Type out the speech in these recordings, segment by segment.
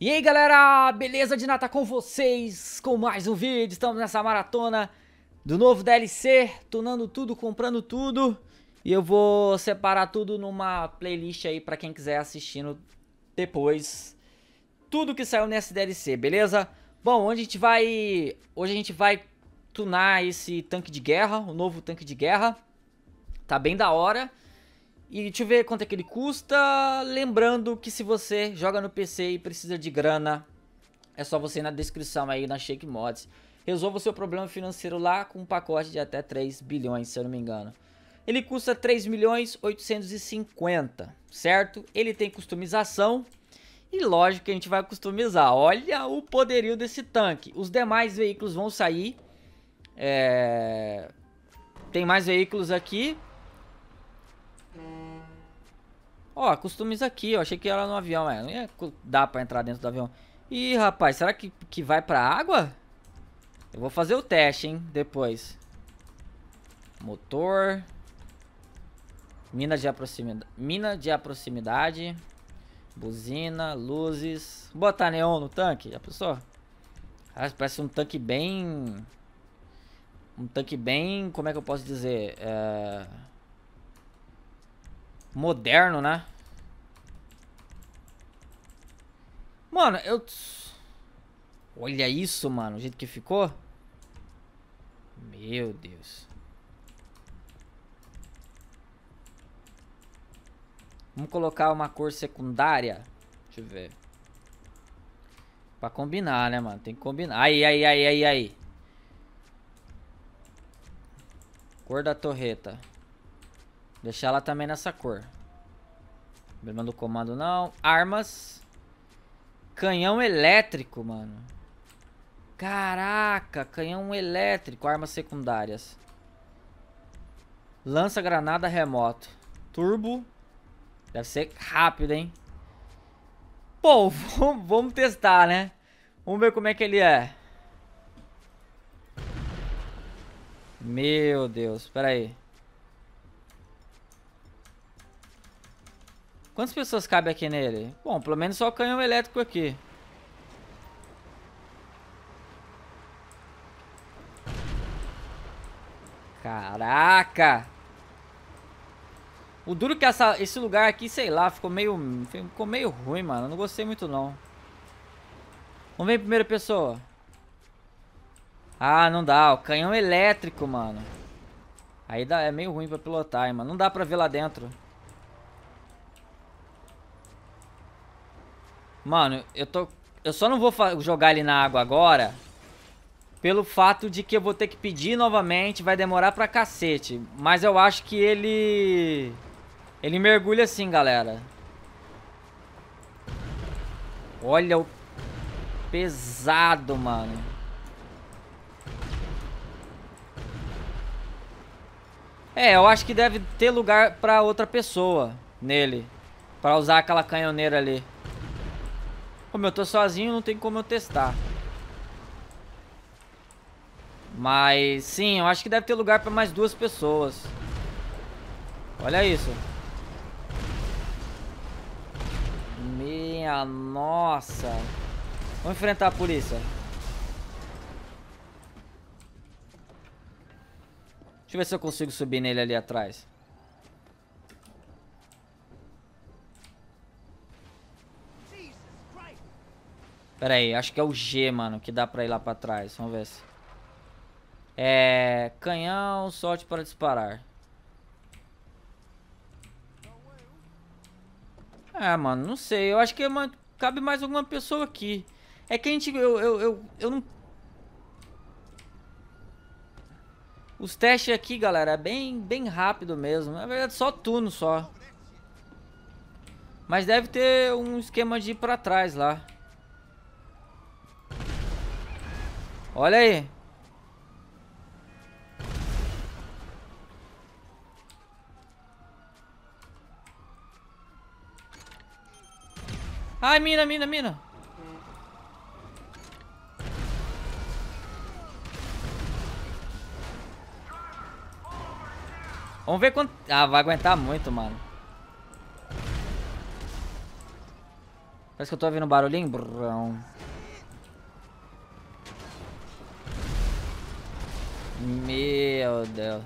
E aí galera, beleza de nata tá com vocês, com mais um vídeo, estamos nessa maratona do novo DLC, tunando tudo, comprando tudo E eu vou separar tudo numa playlist aí pra quem quiser assistindo depois Tudo que saiu nesse DLC, beleza? Bom, hoje a gente vai, hoje a gente vai tunar esse tanque de guerra, o novo tanque de guerra Tá bem da hora e deixa eu ver quanto é que ele custa. Lembrando que se você joga no PC e precisa de grana, é só você ir na descrição aí na Shake Mods. Resolva o seu problema financeiro lá com um pacote de até 3 bilhões, se eu não me engano. Ele custa 3 milhões 850, certo? Ele tem customização. E lógico que a gente vai customizar. Olha o poderio desse tanque. Os demais veículos vão sair. É... Tem mais veículos aqui. Ó, costumes aqui, ó. Achei que era no avião, é. Não ia dar pra entrar dentro do avião. Ih, rapaz, será que, que vai pra água? Eu vou fazer o teste, hein, depois. Motor. Mina de, aproximidade, mina de aproximidade. Buzina, luzes. Vou botar neon no tanque, já pensou? Ah, parece um tanque bem... Um tanque bem... Como é que eu posso dizer? É Moderno, né? Mano, eu... Olha isso, mano. O jeito que ficou. Meu Deus. Vamos colocar uma cor secundária. Deixa eu ver. Pra combinar, né, mano? Tem que combinar. Aí, aí, aí, aí, aí. Cor da torreta. Deixar ela também nessa cor. Problema do comando não. Armas. Canhão elétrico, mano. Caraca, canhão elétrico, armas secundárias. Lança-granada remoto. Turbo. Deve ser rápido, hein? Pô, vamos testar, né? Vamos ver como é que ele é. Meu Deus, peraí. aí. Quantas pessoas cabem aqui nele? Bom, pelo menos só o canhão elétrico aqui. Caraca! O duro é que essa, esse lugar aqui, sei lá, ficou meio, ficou meio ruim, mano. não gostei muito, não. Vamos ver em primeira pessoa. Ah, não dá. O canhão elétrico, mano. Aí dá, é meio ruim pra pilotar, hein, mano. Não dá pra ver lá dentro. Mano, eu tô... Eu só não vou jogar ele na água agora. Pelo fato de que eu vou ter que pedir novamente. Vai demorar pra cacete. Mas eu acho que ele... Ele mergulha assim, galera. Olha o pesado, mano. É, eu acho que deve ter lugar pra outra pessoa nele. Pra usar aquela canhoneira ali. Como eu tô sozinho, não tem como eu testar. Mas, sim, eu acho que deve ter lugar pra mais duas pessoas. Olha isso. Minha nossa. Vamos enfrentar a polícia. Deixa eu ver se eu consigo subir nele ali atrás. Pera aí, acho que é o G, mano, que dá pra ir lá pra trás. Vamos ver se... É... Canhão, sorte para disparar. Ah, mano, não sei. Eu acho que é uma... cabe mais alguma pessoa aqui. É que a gente... Eu, eu, eu, eu não... Os testes aqui, galera, é bem, bem rápido mesmo. Na verdade, só turno só. Mas deve ter um esquema de ir pra trás lá. Olha aí. Ai, mina, mina, mina. Vamos ver quanto... Ah, vai aguentar muito, mano. Parece que eu tô ouvindo um barulhinho. Brrrão. Meu Deus.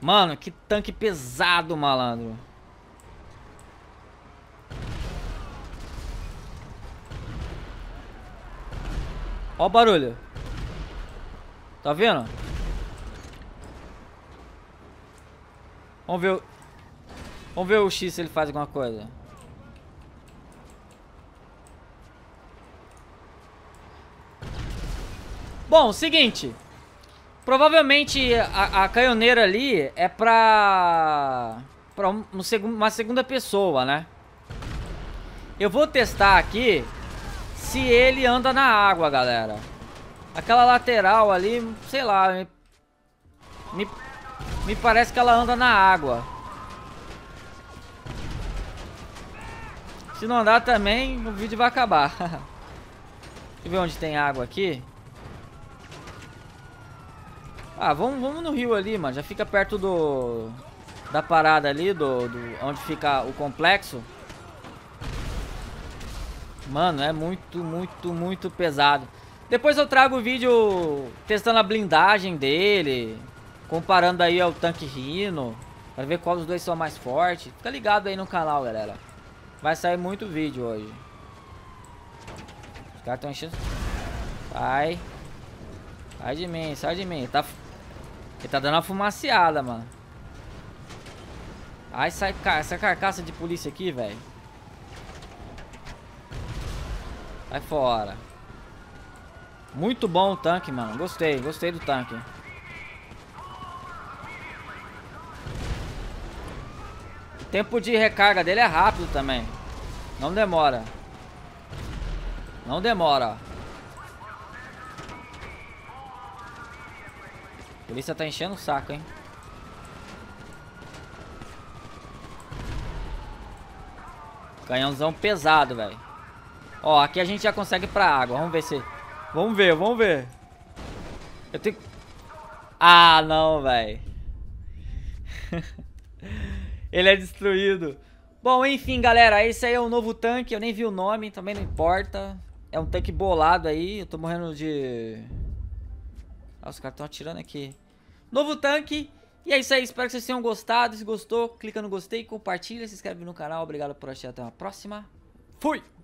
Mano, que tanque pesado, malandro. Ó o barulho. Tá vendo? Vamos ver o... Vamos ver o X se ele faz alguma coisa. Bom, seguinte. Provavelmente a, a canhoneira ali é pra... Pra um, um, uma segunda pessoa, né? Eu vou testar aqui se ele anda na água, galera. Aquela lateral ali, sei lá, me, me, me parece que ela anda na água. Se não andar também, o vídeo vai acabar. Deixa eu ver onde tem água aqui. Ah, vamos, vamos no rio ali, mano. Já fica perto do... Da parada ali, do, do onde fica o complexo. Mano, é muito, muito, muito pesado. Depois eu trago o vídeo testando a blindagem dele. Comparando aí ao tanque rino Pra ver qual dos dois são mais fortes Fica ligado aí no canal, galera. Vai sair muito vídeo hoje. Os caras estão enchendo... Sai. Sai de mim, sai de mim. Tá ele tá dando uma fumaceada, mano. Ai, sai essa carcaça de polícia aqui, velho. Sai fora. Muito bom o tanque, mano. Gostei, gostei do tanque. O tempo de recarga dele é rápido também. Não demora. Não demora, ó. A polícia tá enchendo o saco, hein? Canhãozão pesado, velho. Ó, aqui a gente já consegue ir pra água. Vamos ver se... Vamos ver, vamos ver. Eu tenho... Ah, não, velho. Ele é destruído. Bom, enfim, galera. Esse aí é um novo tanque. Eu nem vi o nome, também não importa. É um tanque bolado aí. Eu tô morrendo de... Ah, os caras estão atirando aqui. Novo tanque. E é isso aí, espero que vocês tenham gostado. Se gostou, clica no gostei, compartilha, se inscreve no canal. Obrigado por assistir, até a próxima. Fui!